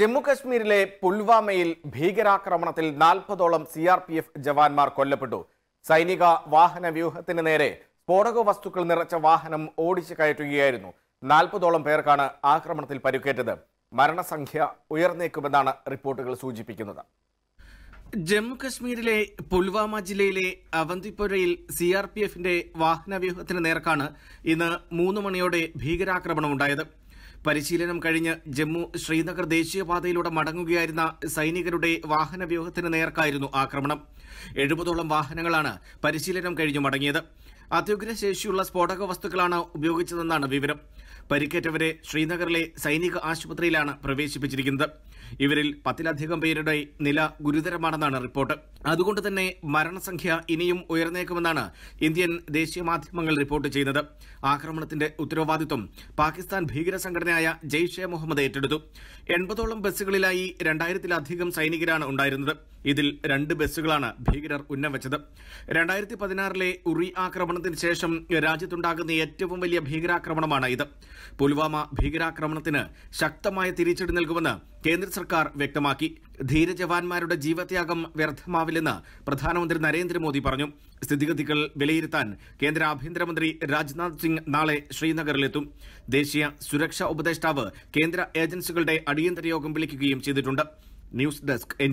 ജമ്മു പുൽവാമയിൽ ഭീകരാക്രമണത്തിൽ നാൽപ്പതോളം സി ആർ പി എഫ് ജവാന്മാർ കൊല്ലപ്പെട്ടു സൈനിക വാഹന വ്യൂഹത്തിന് നേരെ സ്ഫോടക വസ്തുക്കൾ നിറച്ച വാഹനം ഓടിച്ചു കയറ്റുകയായിരുന്നു നാൽപ്പതോളം പേർക്കാണ് ആക്രമണത്തിൽ പരിക്കേറ്റത് മരണസംഖ്യ ഉയർന്നേക്കുമെന്നാണ് റിപ്പോർട്ടുകൾ സൂചിപ്പിക്കുന്നത് ജമ്മു കശ്മീരിലെ പുൽവാമ ജില്ലയിലെ അവന്തിപ്പുരയിൽ സി ആർ പി എഫിന്റെ വാഹനവ്യൂഹത്തിന് നേർക്കാണ് ഇന്ന് മൂന്ന് മണിയോടെ ഭീകരാക്രമണം ഉണ്ടായത് പരിശീലനം കഴിഞ്ഞ് ജമ്മു ശ്രീനഗർ ദേശീയപാതയിലൂടെ മടങ്ങുകയായിരുന്ന സൈനികരുടെ വാഹന വ്യൂഹത്തിന് നേർക്കായിരുന്നു ആക്രമണം എഴുപതോളം വാഹനങ്ങളാണ് പരിശീലനം കഴിഞ്ഞു മടങ്ങിയത് അത്യുഗ്രശേഷിയുള്ള ശേഷിയുള്ള സ്ഫോടക വസ്തുക്കളാണ് ഉപയോഗിച്ചതെന്നാണ് വിവരം പരിക്കേറ്റവരെ ശ്രീനഗറിലെ സൈനിക ആശുപത്രിയിലാണ് പ്രവേശിപ്പിച്ചിരിക്കുന്നത് ഇവരിൽ പത്തിലധികം പേരുടെ നില ഗുരുതരമാണെന്നാണ് റിപ്പോർട്ട് അതുകൊണ്ട് തന്നെ മരണസംഖ്യ ഇനിയും ഉയർന്നേക്കുമെന്നാണ് ഇന്ത്യൻ ദേശീയ മാധ്യമങ്ങൾ റിപ്പോർട്ട് ചെയ്യുന്നത് ആക്രമണത്തിന്റെ ഉത്തരവാദിത്വം പാകിസ്ഥാൻ ഭീകര സംഘടനയായ ജെയ്ഷെ മുഹമ്മദ് ഏറ്റെടുത്തു എൺപതോളം ബസ്സുകളിലായി രണ്ടായിരത്തിലധികം സൈനികരാണ് ഉണ്ടായിരുന്നത് ഇതിൽ രണ്ട് ബസ്സുകളാണ് ഭീകരർ ഉന്നം രണ്ടായിരത്തി പതിനാറിലെ ഉറി ആക്രമണത്തിന് ശേഷം രാജ്യത്തുണ്ടാകുന്ന ഏറ്റവും വലിയ ഭീകരാക്രമണമാണ് ഇത് പുൽവാമ ഭീകരാക്രമണത്തിന് ശക്തമായ തിരിച്ചടി നൽകുമെന്ന് കേന്ദ്ര സർക്കാർ വ്യക്തമാക്കി ധീര ജീവത്യാഗം വ്യർത്ഥമാവില്ലെന്ന് പ്രധാനമന്ത്രി നരേന്ദ്രമോദി പറഞ്ഞു സ്ഥിതിഗതികൾ വിലയിരുത്താൻ കേന്ദ്ര ആഭ്യന്തരമന്ത്രി രാജ്നാഥ് സിംഗ് നാളെ ശ്രീനഗറിലെത്തും ദേശീയ സുരക്ഷാ ഉപദേഷ്ടാവ് കേന്ദ്ര ഏജൻസികളുടെ അടിയന്തര യോഗം വിളിക്കുകയും ചെയ്തിട്ടുണ്ട് ന്യൂസ് ഡെസ്ക് എൻ